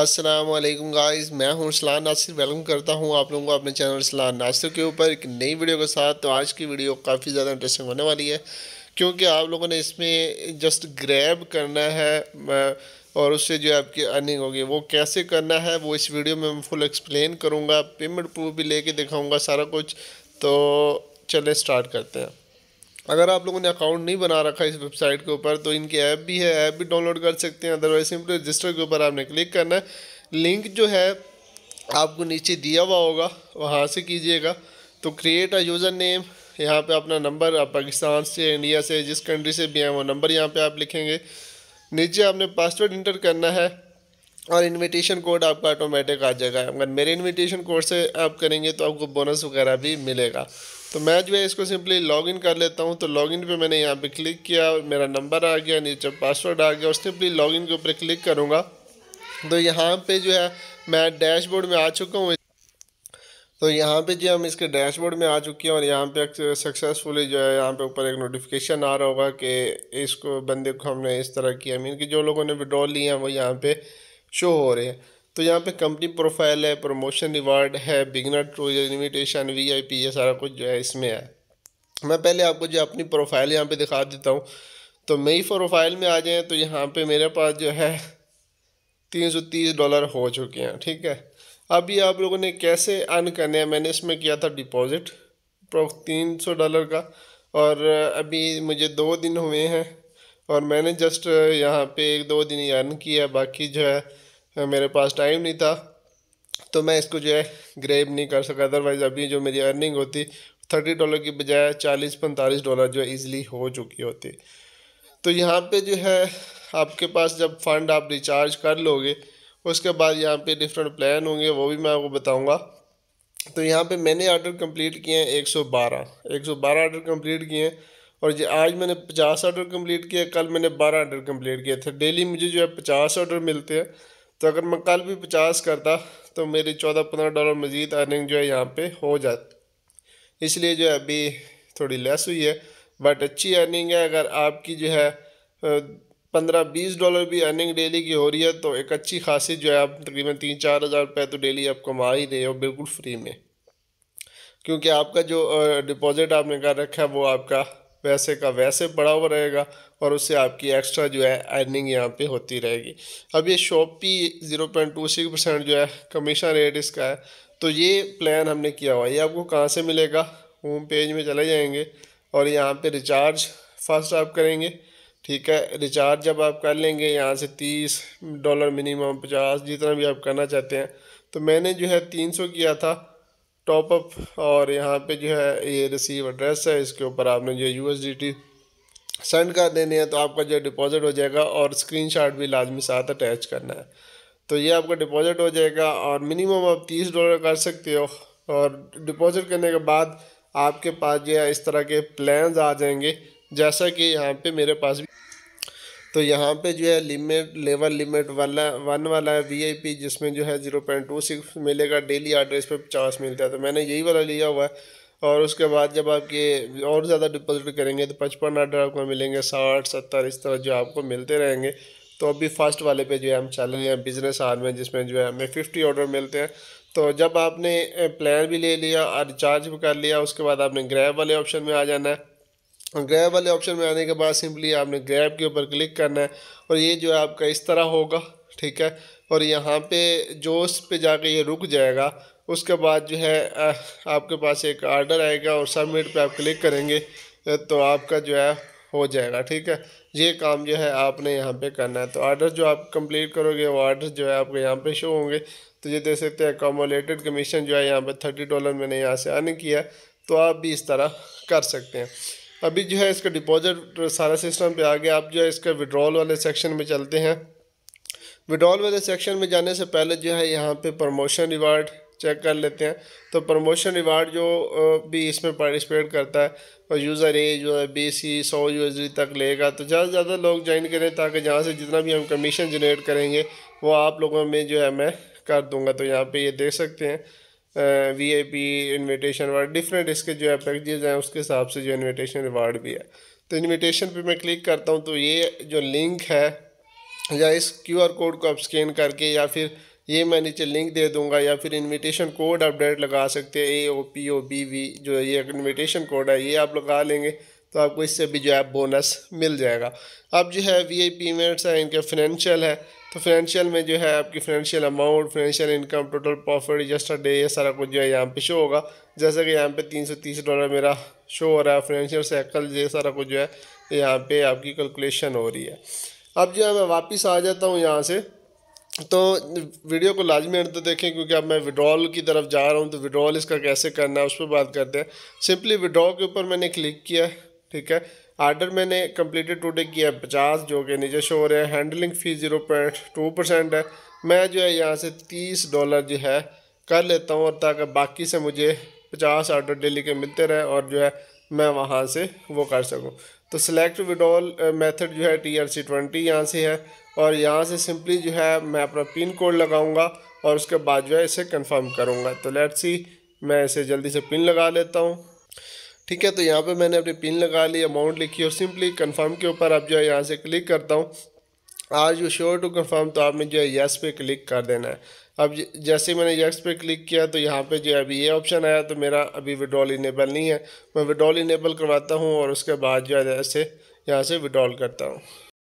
Aslam guys मैं हूं सलान Nasir welcome करता हूं आप लोगों को अपने चैनल सलान नासिर के ऊपर एक नई वीडियो के साथ तो आज की वीडियो काफ़ी ज़्यादा इंटरेस्टिंग होने वाली है क्योंकि आप लोगों ने इसमें जस्ट ग्रैब करना है और उससे जो आपकी अर्निंग होगी वो कैसे करना है वो इस वीडियो में मैं फुल एक्सप्लेन करूँगा पेमेंट प्रूफ भी ले दिखाऊँगा सारा कुछ तो चलें स्टार्ट करते हैं अगर आप लोगों ने अकाउंट नहीं बना रखा इस वेबसाइट के ऊपर तो इनके ऐप भी है ऐप भी डाउनलोड कर सकते हैं अदरवाइज सिंपली रजिस्टर के ऊपर आपने क्लिक करना है लिंक जो है आपको नीचे दिया हुआ होगा वहाँ से कीजिएगा तो क्रिएट अ यूज़र नेम यहाँ पे अपना नंबर आप पाकिस्तान से इंडिया से जिस कंट्री से भी हैं वो नंबर यहाँ पे आप लिखेंगे नीचे आपने पासवर्ड इंटर करना है और इनविटेशन कोड आपका ऑटोमेटिक आ जाएगा अगर मेरे इनविटेशन कोड से आप करेंगे तो आपको बोनस वगैरह भी मिलेगा तो मैं जो है इसको सिंपली लॉगिन कर लेता हूँ तो लॉगिन पे मैंने यहाँ पे क्लिक किया मेरा नंबर आ गया नीचे पासवर्ड आ गया और सिंपली लॉगिन के ऊपर क्लिक करूँगा तो यहाँ पे जो है मैं डैशबोर्ड में आ चुका हूँ तो यहाँ पे जो हम इसके डैशबोर्ड में आ चुके हैं और यहाँ पे सक्सेसफुली जो है यहाँ पे ऊपर एक नोटिफिकेशन आ रहा होगा कि इसको बंदे को हमने इस तरह किया मीन कि जो लोगों ने विड्रॉ लिए हैं वो यहाँ पे शो हो रहे हैं तो यहाँ पे कंपनी प्रोफाइल है प्रमोशन रिवार्ड है बिगनर टू इन्विटेशन वीआईपी ये सारा कुछ जो है इसमें है मैं पहले आपको जो अपनी प्रोफाइल यहाँ पे दिखा देता हूँ तो मेरी प्रोफाइल में आ जाएँ तो यहाँ पे मेरे पास जो है तीन सौ तीस डॉलर हो चुके हैं ठीक है अभी आप लोगों ने कैसे अर्न करने हैं मैंने इसमें किया था डिपॉज़िट तीन सौ डॉलर का और अभी मुझे दो दिन हुए हैं और मैंने जस्ट यहाँ पे एक दो दिन ही अर्न किया बाकी जो है मेरे पास टाइम नहीं था तो मैं इसको जो है ग्रेब नहीं कर सका अदरवाइज़ अभी जो मेरी अर्निंग होती थर्टी डॉलर की बजाय चालीस पैंतालीस डॉलर जो है ईजिली हो चुकी होती तो यहाँ पे जो है आपके पास जब फ़ंड आप रिचार्ज कर लोगे उसके बाद यहाँ पे डिफरेंट प्लान होंगे वो भी मैं आपको बताऊँगा तो यहाँ पे मैंने आर्डर कंप्लीट किए हैं एक सौ बारह एक सौ बारह आर्डर कंप्लीट किए हैं और जो आज मैंने पचास आर्डर कंप्लीट किए कल मैंने बारह आर्डर कंप्लीट किए थे डेली मुझे जो है पचास ऑर्डर मिलते हैं तो अगर मैं कल भी पचास करता तो मेरी चौदह पंद्रह डॉलर मज़ीद अर्निंग जो है यहाँ पे हो जाती इसलिए जो है अभी थोड़ी लेस हुई है बट अच्छी अर्निंग है अगर आपकी जो है पंद्रह बीस डॉलर भी अर्निंग डेली की हो रही है तो एक अच्छी खासी जो है आप तकरीबन तीन चार हज़ार रुपये तो डेली आप कमा ही रहे हो बिल्कुल फ्री में क्योंकि आपका जो डिपॉज़िट आपने कर रखा है वो आपका वैसे का वैसे बढ़ा हुआ रहेगा और उससे आपकी एक्स्ट्रा जो है अर्निंग यहाँ पे होती रहेगी अब ये shop P zero point two six percent जो है कमीशन रेट इसका है तो ये प्लान हमने किया हुआ है ये आपको कहाँ से मिलेगा होम पेज में चले जाएंगे और यहाँ पे रिचार्ज फर्स्ट आप करेंगे ठीक है रिचार्ज जब आप कर लेंगे यहाँ से तीस डॉलर मिनिमम पचास जितना भी आप करना चाहते हैं तो मैंने जो है तीन सौ किया था टॉप अप और यहाँ पे जो है ये रिसीव एड्रेस है इसके ऊपर आपने जो यू सेंड कर देनी है तो आपका जो डिपॉज़िट हो जाएगा और स्क्रीनशॉट भी लाजमी साथ अटैच करना है तो ये आपका डिपॉज़िट हो जाएगा और मिनिमम आप तीस डॉलर कर सकते हो और डिपॉज़िट करने के बाद आपके पास जो है इस तरह के प्लान्स आ जाएंगे जैसा कि यहाँ पे मेरे पास भी तो यहाँ पे जो है लिमिट लेवल लिमिट वाला वन वाला है वीआईपी जिसमें जो है ज़ीरो पॉइंट टू सिक्स मिलेगा डेली एड्रेस पे पचास मिलता है तो मैंने यही वाला लिया हुआ है और उसके बाद जब आपके और ज़्यादा डिपॉजिट करेंगे तो पचपन आर्डर आपको मिलेंगे साठ सत्तर इस तरह जो आपको मिलते रहेंगे तो अभी फर्स्ट वाले पे जो है हम चल रहे हैं बिज़नेस आर में जिसमें जो है हमें फिफ्टी ऑर्डर मिलते हैं तो जब आपने प्लान भी ले लिया और रिचार्ज भी कर लिया उसके बाद आपने ग्रैब वाले ऑप्शन में आ जाना है और ग्रैब वाले ऑप्शन में आने के बाद सिंपली आपने ग्रैब के ऊपर क्लिक करना है और ये जो है आपका इस तरह होगा ठीक है और यहाँ पे जो उस पर जाके ये रुक जाएगा उसके बाद जो है आपके पास एक आर्डर आएगा और सबमिट पे आप क्लिक करेंगे तो आपका जो है हो जाएगा ठीक है ये काम जो है आपने यहाँ पे करना है तो आर्डर जो आप कंप्लीट करोगे वो आर्डर जो है आपके यहाँ पे शो होंगे तो ये देख सकते हैं एकोमोलेटेड कमीशन जो है यहाँ पे थर्टी डॉलर मैंने यहाँ से अर्न किया तो आप भी इस तरह कर सकते हैं अभी जो है इसका डिपॉजिट सारा सिस्टम पे आ गया अब जो है इसका विड्रॉल वाले सेक्शन में चलते हैं विड्रॉल वाले सेक्शन में जाने से पहले जो है यहाँ पे प्रमोशन रिवार्ड चेक कर लेते हैं तो प्रमोशन रिवार्ड जो भी इसमें पार्टिसिपेट करता है और यूज़र ए जो है बी सी सौ यूजरी तक लेगा तो ज़्यादा से ज़्यादा लोग ज्वाइन करें ताकि जहाँ से जितना भी हम कमीशन जनरेट करेंगे वो आप लोगों में जो है मैं कर दूँगा तो यहाँ पर ये देख सकते हैं V I P invitation award different इसके जो है पैकेजेज हैं उसके हिसाब से जो इन्विटेशन रिवार्ड भी है तो इन्विटेशन पे मैं क्लिक करता हूँ तो ये जो लिंक है या इस क्यू आर कोड को आप स्कैन करके या फिर ये मैं नीचे लिंक दे दूंगा या फिर इनविटेशन कोड अपडेट लगा सकते हैं A O P O B V जो ये इन्विटेशन कोड है ये आप लगा लेंगे तो आपको इससे भी जो है बोनस मिल जाएगा अब जो है वी आई पी इवेंट्स हैं इनके फिनेंशियल है तो फाइनेंशियल में जो है आपकी financial amount financial income total profit adjusted day ये सारा कुछ जो है यहाँ पे शो होगा जैसे कि यहाँ पे तीन सौ तीस डॉलर मेरा शो हो रहा है फाइनेंशियल साइकिल ये सारा कुछ जो है यहाँ पे आपकी कैलकुलेशन हो रही है अब जो है मैं वापस आ जाता हूँ यहाँ से तो वीडियो को लाजमी अंत देखें क्योंकि अब मैं विड्रॉल की तरफ जा रहा हूँ तो विड्रॉल इसका कैसे करना है उस पर बात करते हैं सिंपली विड्रॉ के ऊपर मैंने क्लिक किया ठीक है आर्डर मैंने कम्प्लीटेड टूडे किया है पचास जो कि नीचे शो हो रहा है handling fee zero point two percent है मैं जो है यहाँ से तीस डॉलर जो है कर लेता हूँ और ताकि बाकी से मुझे पचास आर्डर डेली के मिलते रहे और जो है मैं वहाँ से वो कर सकूँ तो सिलेक्ट विड्रॉल मेथड जो है टी आर सी ट्वेंटी यहाँ से है और यहाँ से सिंपली जो है मैं अपना पिन कोड लगाऊँगा और उसके बाद जो है इसे कन्फर्म करूँगा तो लेट्स सी मैं इसे जल्दी से पिन लगा लेता हूँ ठीक है तो यहाँ पे मैंने अपनी पिन लगा ली अमाउंट लिखी और सिंपली कंफर्म के ऊपर आप जो है यहाँ से क्लिक करता हूँ आज यू श्योर टू कंफर्म तो आपने जो है यस पे क्लिक कर देना है अब जैसे मैंने यस पे क्लिक किया तो यहाँ पे जो है अभी ये ऑप्शन आया तो मेरा अभी विड्रॉल इनेबल नहीं है मैं विड्रॉल इनेबल करवाता हूँ और उसके बाद जो है ऐसे यहाँ से विड्रॉल करता हूँ